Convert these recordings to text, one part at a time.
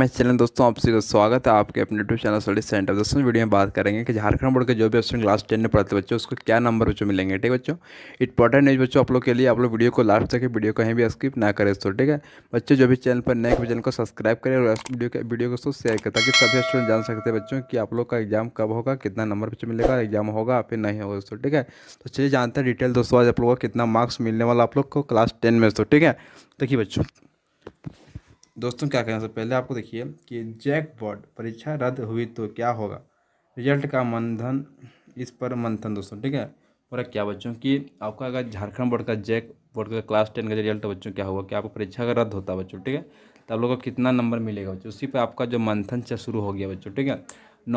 मैं चैनल दोस्तों आप सभी का स्वागत है आपके अपने यूट्यूब चैनल स्टडी सेंटर दोस्तों वीडियो में बात करेंगे कि झारखंड बोर्ड के जो भी ऑप्शन क्लास टेन में पढ़ते बच्चों उसको क्या नंबर बच्चों मिलेंगे ठीक है बच्चों इंपॉर्टेंट न्यूज बच्चों आप लोग के लिए आप लोग वीडियो को लास्ट तक वीडियो कहीं भी स्किप ना करें दोस्तों ठीक है बच्चों जो भी चैनल पर नए चैनल को सब्सक्राइब करें और वीडियो के वीडियो को शेयर करें ताकि सभी स्टूडेंट जान सकते हैं बच्चों की आप लोग का एग्जाम कब होगा कितना नंबर बच्चों मिलेगा एग्जाम होगा फिर नहीं होगा दोस्तों ठीक है तो चलिए जानते हैं डिटेल दोस्तों आज आप लोगों को कितना मार्क्स मिलने वाला आप लोग को क्लास टेन में दोस्तों ठीक है देखिए बच्चों दोस्तों क्या कहना सर पहले आपको देखिए कि जैक बॉड परीक्षा रद्द हुई तो क्या होगा रिजल्ट का मंथन इस पर मंथन दोस्तों ठीक है पूरा क्या बच्चों की आपका अगर झारखंड बोर्ड का जैक बोर्ड का क्लास टेन का रिजल्ट बच्चों क्या होगा कि आपको परीक्षा का रद्द होता है बच्चों ठीक है तो आप लोगों को कितना नंबर मिलेगा बच्चों उसी पर आपका जो मंथन चल शुरू हो गया बच्चों ठीक है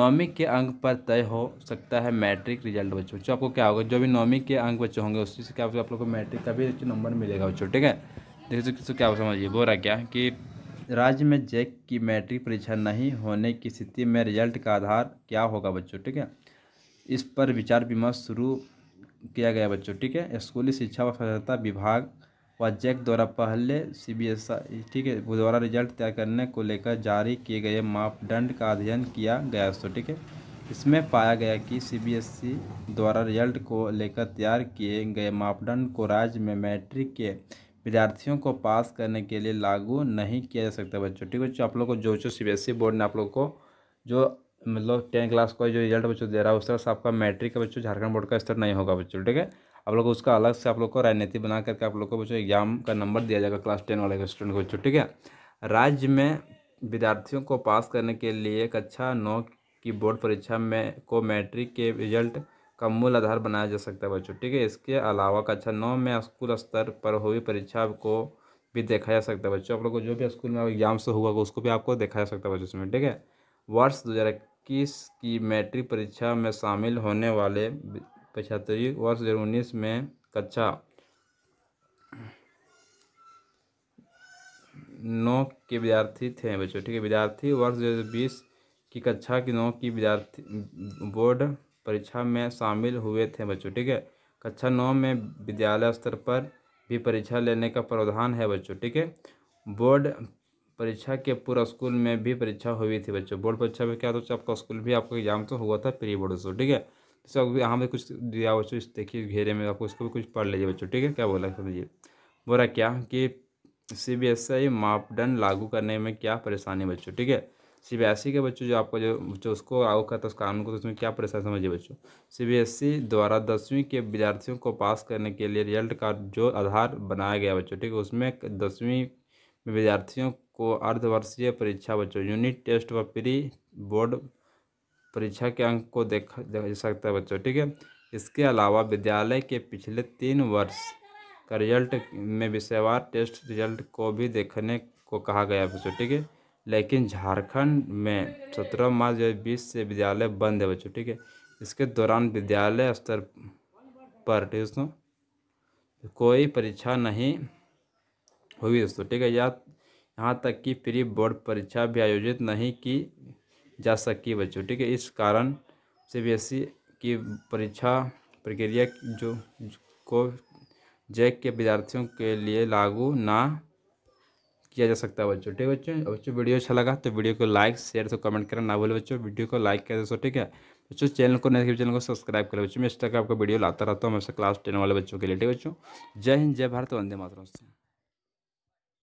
नौवीं के अंक पर तय हो सकता है मैट्रिक रिजल्ट बच्चों बच्चों आपको क्या होगा जो भी नौवीं के अंक बच्चों होंगे उसी से क्या आप लोग को मैट्रिक का भी नंबर मिलेगा बच्चों ठीक है देखिए तो क्या समझिए बोल रहा क्या कि राज्य में जैक की मैट्रिक परीक्षा नहीं होने की स्थिति में रिजल्ट का आधार क्या होगा बच्चों ठीक है इस पर विचार विमर्श शुरू किया गया बच्चों ठीक है स्कूली शिक्षा व सहायता विभाग व जैक द्वारा पहले सी बी एस आई ठीक है द्वारा रिजल्ट तय करने को लेकर जारी किए गए मापदंड का अध्ययन किया गया सो ठीक है इसमें पाया गया कि सीबीएसई द्वारा रिजल्ट को लेकर तैयार किए गए मापदंड को राज्य में मैट्रिक के विद्यार्थियों को पास करने के लिए लागू नहीं किया जा सकता बच्चों ठीक है बच्चों आप लोग को जो जो सी बोर्ड e ने आप लोग को जो मतलब टेंथ क्लास का जो रिजल्ट बच्चों दे रहा है उस तरह से आपका मैट्रिक का बच्चों झारखंड बोर्ड का स्तर नहीं होगा बच्चों ठीक है आप लोग उसका अलग से आप लोग को रणनीति बना करके आप लोग को बच्चों एग्जाम का नंबर दिया जाएगा क्लास टेन वाले स्टूडेंट को बच्चों ठीक है राज्य में विद्यार्थियों को पास करने के लिए कक्षा अच्छा नौ की बोर्ड परीक्षा में को मैट्रिक के रिजल्ट का मूल आधार बनाया जा सकता है बच्चों ठीक है इसके अलावा कक्षा अच्छा, नौ में स्कूल स्तर पर हुई परीक्षा को भी देखा जा सकता है बच्चों आप लोग को जो भी स्कूल में एग्जाम से हुआ उसको भी आपको देखा जा सकता है बच्चों में ठीक है वर्ष दो हज़ार इक्कीस की मैट्रिक परीक्षा में शामिल होने वाले पचहत्तरी वर्ष दो हज़ार उन्नीस में कक्षा नौ के विद्यार्थी थे बच्चों ठीक है विद्यार्थी वर्ष दो हज़ार बीस की कक्षा की नौ की विद्यार्थी बोर्ड परीक्षा में शामिल हुए थे बच्चों ठीक है कक्षा नौ में विद्यालय स्तर पर भी परीक्षा लेने का प्रावधान है बच्चों ठीक है बोर्ड परीक्षा के पूरा स्कूल में भी परीक्षा हुई थी बच्चों बोर्ड परीक्षा में क्या तो आपका स्कूल भी आपका एग्जाम तो हुआ था प्री बोर्ड से ठीक है इसको तो यहाँ पर कुछ दिया बच्चों इस देखिए घेरे में आपको इसको भी कुछ पढ़ लीजिए बच्चों ठीक है क्या बोला समझिए बोला क्या कि सी बी एस आई मापदंड लागू करने में क्या परेशानी बच्चों ठीक है सी e के बच्चों जो आपको जो बच्चों उसको आओ करता है उस कानून को तो उसमें क्या परेशान समझिए बच्चों सी e द्वारा दसवीं के विद्यार्थियों को पास करने के लिए रिजल्ट का जो आधार बनाया गया बच्चों ठीक है उसमें दसवीं विद्यार्थियों को अर्धवर्षीय परीक्षा बच्चों यूनिट टेस्ट व प्री बोर्ड परीक्षा के अंक को देखा जा सकता है बच्चों ठीक है इसके अलावा विद्यालय के पिछले तीन वर्ष का रिजल्ट में विषयवार टेस्ट रिजल्ट को भी देखने को कहा गया बच्चों ठीक है लेकिन झारखंड में सत्रह मार्च दो बीस से विद्यालय बंद है बच्चों ठीक है इसके दौरान विद्यालय स्तर पर ठीक दोस्तों कोई परीक्षा नहीं हुई दोस्तों ठीक है या यहाँ तक कि प्री बोर्ड परीक्षा भी आयोजित नहीं की जा सकी बच्चों ठीक है इस कारण सी की परीक्षा प्रक्रिया जो को जैक के विद्यार्थियों के लिए लागू ना किया जा सकता है बच्चों ठीक है बच्चों बच्चों वीडियो अच्छा लगा तो वीडियो को लाइक शेयर तो कमेंट करना ना बोले बच्चों वीडियो को लाइक कर दो ठीक है बच्चों चैनल को नहीं चैनल को सब्सक्राइब करें बच्चों मैं इस तरह का वीडियो लाता रहता हूँ हमेशा क्लास टेन वाले बच्चों के लिए ठीक है बच्चों जय हिंद जय भारत वंदे मातरम